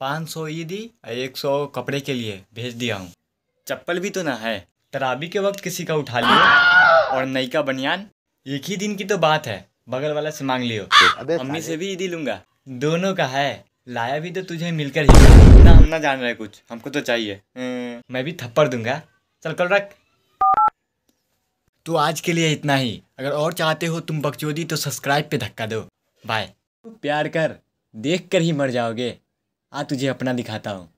पाँच सौ ये दी और एक सौ कपड़े के लिए भेज दिया हूँ चप्पल भी तो ना है तराबी के वक्त किसी का उठा लियो और नई का बनियान एक ही दिन की तो बात है बगल वाला से मांग लियो अम्मी से भी ईदी लूंगा दोनों का है लाया भी तो तुझे मिलकर ही ना हम ना जान रहे कुछ हमको तो चाहिए हम्म, मैं भी थप्पड़ दूंगा चल कल रख तो आज के लिए इतना ही अगर और चाहते हो तुम बकचोदी तो सब्सक्राइब पे धक्का दो बाय प्यार कर देख कर ही मर जाओगे आ तुझे अपना दिखाता हूँ